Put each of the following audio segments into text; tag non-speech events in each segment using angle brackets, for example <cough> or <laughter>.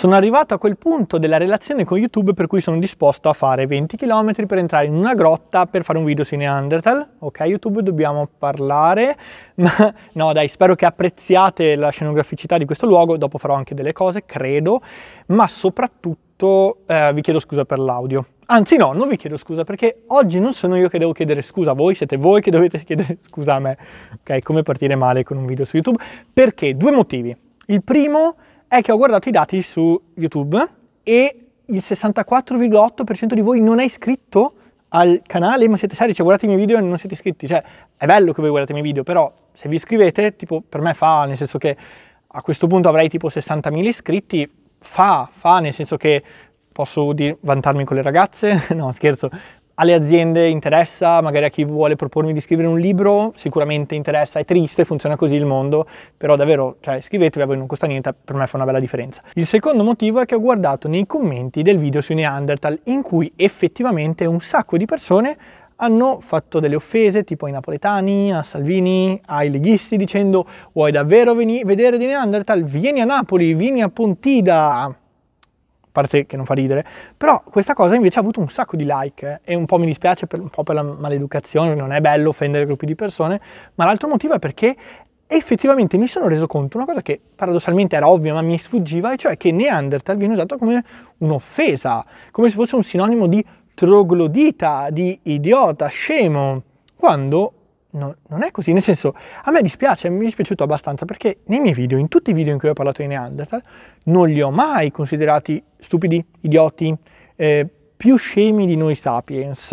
Sono arrivato a quel punto della relazione con YouTube per cui sono disposto a fare 20 km per entrare in una grotta per fare un video su Neanderthal. Ok, YouTube, dobbiamo parlare. <laughs> Ma no, dai, spero che apprezziate la scenograficità di questo luogo. Dopo farò anche delle cose, credo. Ma soprattutto eh, vi chiedo scusa per l'audio. Anzi, no, non vi chiedo scusa perché oggi non sono io che devo chiedere scusa a voi, siete voi che dovete chiedere <laughs> scusa a me. Ok, come partire male con un video su YouTube? Perché? Due motivi. Il primo è che ho guardato i dati su YouTube e il 64,8% di voi non è iscritto al canale, ma siete seri, cioè guardate i miei video e non siete iscritti. Cioè, è bello che voi guardate i miei video, però se vi iscrivete, tipo, per me fa, nel senso che a questo punto avrei tipo 60.000 iscritti, fa, fa, nel senso che posso vantarmi con le ragazze, <laughs> no scherzo, alle aziende interessa, magari a chi vuole propormi di scrivere un libro sicuramente interessa, è triste, funziona così il mondo, però davvero cioè, scrivetevi, a voi non costa niente, per me fa una bella differenza. Il secondo motivo è che ho guardato nei commenti del video sui Neanderthal in cui effettivamente un sacco di persone hanno fatto delle offese tipo ai napoletani, a Salvini, ai leghisti dicendo vuoi davvero vedere di Neanderthal? Vieni a Napoli, vieni a Pontida, a parte che non fa ridere, però questa cosa invece ha avuto un sacco di like eh, e un po' mi dispiace per, un po' per la maleducazione, non è bello offendere gruppi di persone, ma l'altro motivo è perché effettivamente mi sono reso conto una cosa che paradossalmente era ovvia ma mi sfuggiva, e cioè che Neanderthal viene usato come un'offesa, come se fosse un sinonimo di troglodita, di idiota, scemo, quando no, non è così, nel senso a me dispiace, mi è dispiaciuto abbastanza perché nei miei video, in tutti i video in cui ho parlato di Neanderthal, non li ho mai considerati stupidi, idioti, eh, più scemi di noi sapiens.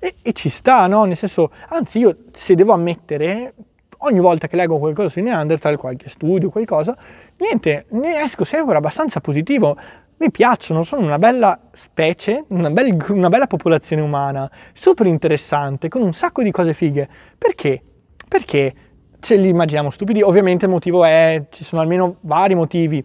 E, e, ci sta, no? Nel senso, anzi io se devo ammettere, ogni volta che leggo qualcosa sui Neanderthal, qualche studio, qualcosa, niente, ne esco sempre abbastanza positivo. Mi piacciono, sono una bella specie, una, bel, una bella popolazione umana, super interessante, con un sacco di cose fighe. Perché? Perché ce li immaginiamo stupidi. Ovviamente il motivo è, ci sono almeno vari motivi.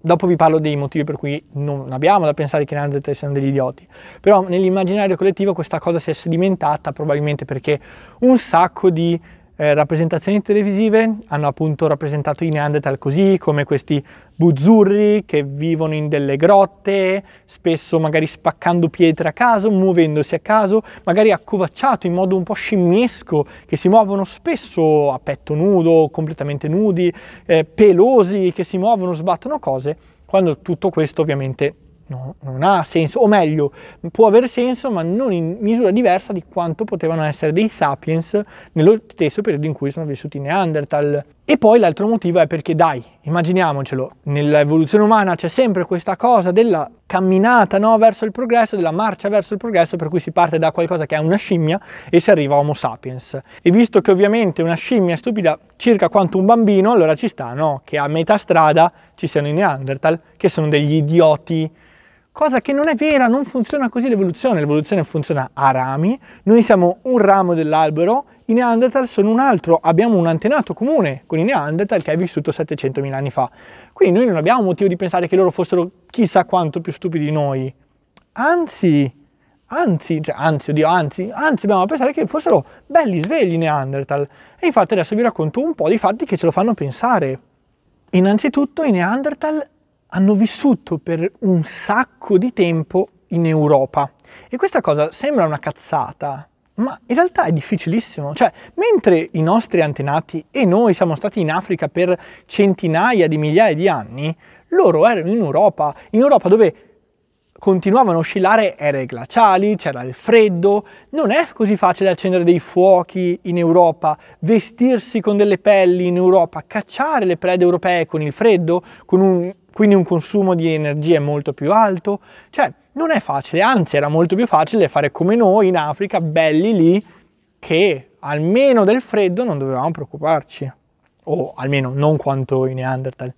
Dopo vi parlo dei motivi per cui non abbiamo da pensare che Neanderthal siano degli idioti. Però nell'immaginario collettivo questa cosa si è sedimentata probabilmente perché un sacco di eh, rappresentazioni televisive hanno appunto rappresentato i Neanderthal così, come questi buzzurri che vivono in delle grotte, spesso magari spaccando pietre a caso, muovendosi a caso, magari accovacciato in modo un po' scimmiesco, che si muovono spesso a petto nudo, completamente nudi, eh, pelosi, che si muovono, sbattono cose, quando tutto questo ovviamente No, non ha senso, o meglio, può aver senso, ma non in misura diversa di quanto potevano essere dei sapiens nello stesso periodo in cui sono vissuti i Neanderthal. E poi l'altro motivo è perché, dai, immaginiamocelo, nell'evoluzione umana c'è sempre questa cosa della camminata no, verso il progresso, della marcia verso il progresso, per cui si parte da qualcosa che è una scimmia e si arriva a Homo sapiens. E visto che ovviamente una scimmia è stupida circa quanto un bambino, allora ci sta, no? Che a metà strada ci siano i Neanderthal, che sono degli idioti cosa che non è vera, non funziona così l'evoluzione, l'evoluzione funziona a rami, noi siamo un ramo dell'albero, i Neanderthal sono un altro, abbiamo un antenato comune con i Neanderthal che è vissuto 700.000 anni fa, quindi noi non abbiamo motivo di pensare che loro fossero chissà quanto più stupidi di noi, anzi, anzi, cioè anzi, oddio, anzi, anzi dobbiamo pensare che fossero belli svegli i Neanderthal, e infatti adesso vi racconto un po' di fatti che ce lo fanno pensare. Innanzitutto i Neanderthal hanno vissuto per un sacco di tempo in Europa. E questa cosa sembra una cazzata, ma in realtà è difficilissimo. Cioè, mentre i nostri antenati e noi siamo stati in Africa per centinaia di migliaia di anni, loro erano in Europa, in Europa dove continuavano a oscillare ere glaciali, c'era il freddo, non è così facile accendere dei fuochi in Europa, vestirsi con delle pelli in Europa, cacciare le prede europee con il freddo, con un quindi un consumo di energia è molto più alto, cioè non è facile, anzi era molto più facile fare come noi in Africa, belli lì, che almeno del freddo non dovevamo preoccuparci, o almeno non quanto i Neanderthal.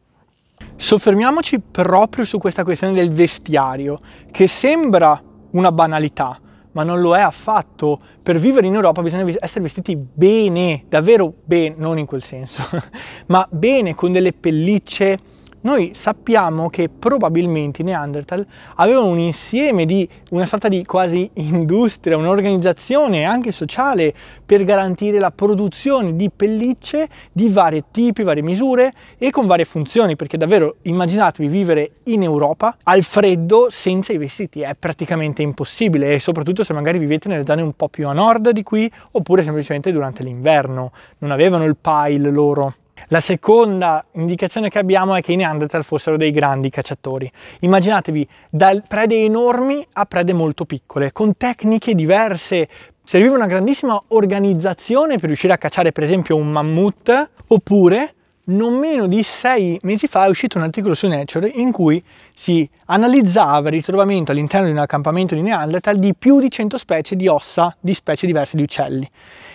Soffermiamoci proprio su questa questione del vestiario, che sembra una banalità, ma non lo è affatto. Per vivere in Europa bisogna essere vestiti bene, davvero bene, non in quel senso, <laughs> ma bene, con delle pellicce noi sappiamo che probabilmente i Neanderthal avevano un insieme di una sorta di quasi industria, un'organizzazione anche sociale per garantire la produzione di pellicce di vari tipi, varie misure e con varie funzioni, perché davvero immaginatevi vivere in Europa al freddo senza i vestiti, è praticamente impossibile e soprattutto se magari vivete nelle zone un po' più a nord di qui oppure semplicemente durante l'inverno, non avevano il pile loro. La seconda indicazione che abbiamo è che i Neanderthal fossero dei grandi cacciatori. Immaginatevi da prede enormi a prede molto piccole, con tecniche diverse. Serviva una grandissima organizzazione per riuscire a cacciare per esempio un mammut, oppure non meno di sei mesi fa è uscito un articolo su Nature in cui si analizzava il ritrovamento all'interno di un accampamento di Neanderthal di più di 100 specie di ossa di specie diverse di uccelli.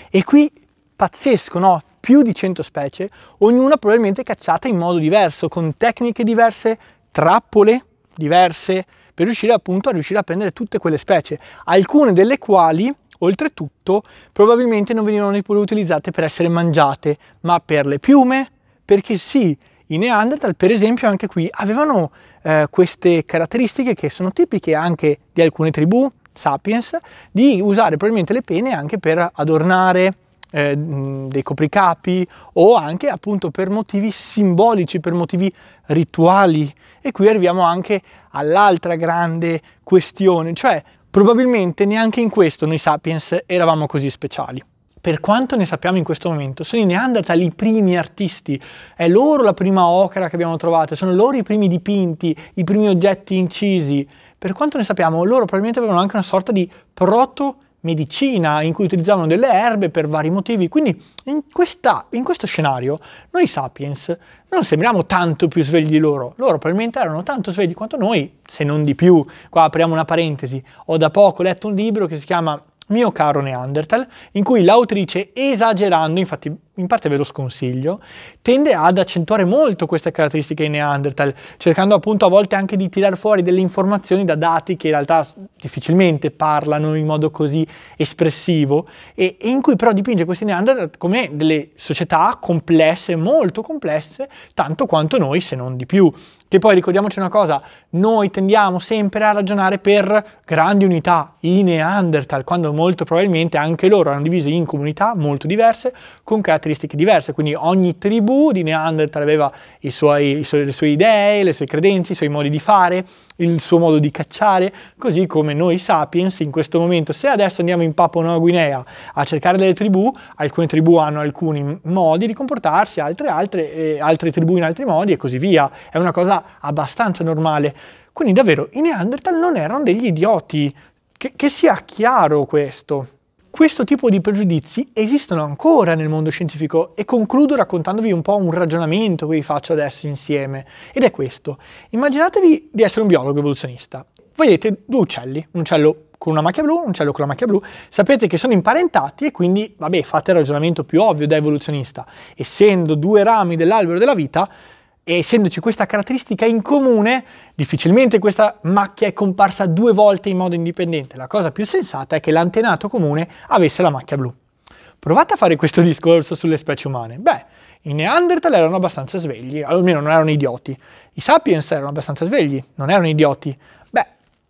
E qui pazzesco, no? più di 100 specie, ognuna probabilmente cacciata in modo diverso, con tecniche diverse, trappole diverse, per riuscire appunto a riuscire a prendere tutte quelle specie, alcune delle quali oltretutto probabilmente non venivano neppure utilizzate per essere mangiate, ma per le piume, perché sì, i Neanderthal per esempio anche qui avevano eh, queste caratteristiche che sono tipiche anche di alcune tribù, sapiens, di usare probabilmente le pene anche per adornare, eh, dei copricapi o anche appunto per motivi simbolici, per motivi rituali. E qui arriviamo anche all'altra grande questione, cioè probabilmente neanche in questo noi sapiens eravamo così speciali per quanto ne sappiamo in questo momento, sono i Neanderthal i primi artisti, è loro la prima ocra che abbiamo trovato, sono loro i primi dipinti, i primi oggetti incisi. Per quanto ne sappiamo, loro probabilmente avevano anche una sorta di proto medicina, in cui utilizzavano delle erbe per vari motivi. Quindi in, questa, in, questo scenario noi sapiens non sembriamo tanto più svegli di loro, loro probabilmente erano tanto svegli quanto noi, se non di più. Qua apriamo una parentesi, ho da poco letto un libro che si chiama Mio caro Neanderthal, in cui l'autrice esagerando, infatti in parte ve lo sconsiglio, tende ad accentuare molto queste caratteristiche in Neanderthal, cercando appunto a volte anche di tirar fuori delle informazioni da dati che in realtà difficilmente parlano in modo così espressivo e, e in cui però dipinge questi Neanderthal come delle società complesse, molto complesse, tanto quanto noi se non di più. Che poi ricordiamoci una cosa, noi tendiamo sempre a ragionare per grandi unità, i Neanderthal, quando molto probabilmente anche loro erano divisi in comunità molto diverse, con caratteristiche caratteristiche diverse, quindi ogni tribù di Neanderthal aveva i suoi, i suoi, le sue idee, le sue credenze, i suoi modi di fare, il suo modo di cacciare, così come noi sapiens in questo momento, se adesso andiamo in Papua Nuova Guinea a cercare delle tribù, alcune tribù hanno alcuni modi di comportarsi, altre, altre, eh, altre tribù in altri modi e così via, è una cosa abbastanza normale. Quindi davvero i Neanderthal non erano degli idioti, che, che sia chiaro questo. Questo tipo di pregiudizi esistono ancora nel mondo scientifico e concludo raccontandovi un po' un ragionamento che vi faccio adesso insieme. Ed è questo. Immaginatevi di essere un biologo evoluzionista. Vedete due uccelli, un uccello con una macchia blu, un uccello con la macchia blu, sapete che sono imparentati e quindi, vabbè, fate il ragionamento più ovvio da evoluzionista. Essendo due rami dell'albero della vita, e essendoci questa caratteristica in comune, difficilmente questa macchia è comparsa due volte in modo indipendente. La cosa più sensata è che l'antenato comune avesse la macchia blu. Provate a fare questo <laughs> discorso sulle specie umane. Beh, i Neanderthal erano abbastanza svegli, almeno non erano idioti. I Sapiens erano abbastanza svegli, non erano idioti.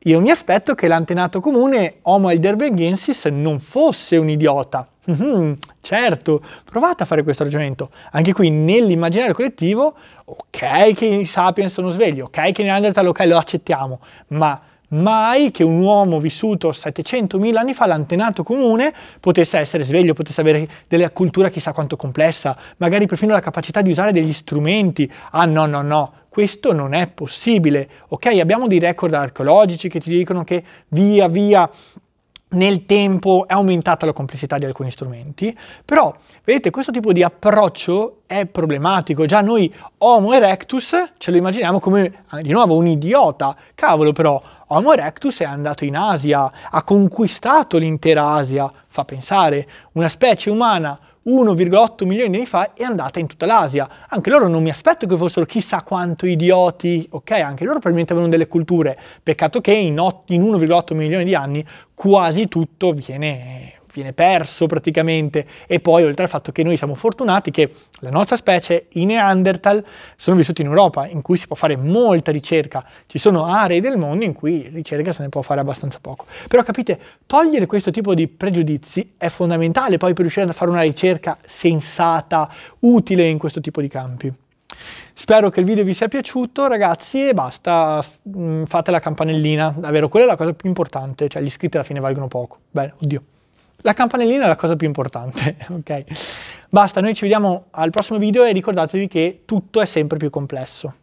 Io mi aspetto che l'antenato comune Homo heidelbergensis non fosse un idiota. Mm-hmm, certo, provate a fare questo ragionamento. Anche qui nell'immaginario collettivo, ok che i sapiens sono svegli, ok che i neanderthal, ok lo accettiamo, ma mai che un uomo vissuto 700.000 anni fa, l'antenato comune, potesse essere sveglio, potesse avere della cultura chissà quanto complessa, magari perfino la capacità di usare degli strumenti. Ah no, no, no, questo non è possibile. Ok, abbiamo dei record archeologici che ti dicono che via via nel tempo è aumentata la complessità di alcuni strumenti, però vedete questo tipo di approccio è problematico, già noi Homo erectus ce lo immaginiamo come ah, di nuovo un idiota, cavolo però Homo erectus è andato in Asia, ha conquistato l'intera Asia, fa pensare, una specie umana 1,8 milioni di anni fa è andata in tutta l'Asia. Anche loro non mi aspetto che fossero chissà quanto idioti, ok? Anche loro probabilmente avevano delle culture. Peccato che in, 1,8 milioni di anni quasi tutto viene viene perso praticamente e poi oltre al fatto che noi siamo fortunati che la nostra specie, i Neanderthal, sono vissuti in Europa in cui si può fare molta ricerca, ci sono aree del mondo in cui ricerca se ne può fare abbastanza poco. Però capite, togliere questo tipo di pregiudizi è fondamentale poi per riuscire a fare una ricerca sensata, utile in questo tipo di campi. Spero che il video vi sia piaciuto ragazzi e basta, mm, fate la campanellina, davvero quella è la cosa più importante, cioè gli iscritti alla fine valgono poco, beh oddio. La campanellina è la cosa più importante, <laughs> ok? Basta, noi ci vediamo al prossimo video e ricordatevi che tutto è sempre più complesso.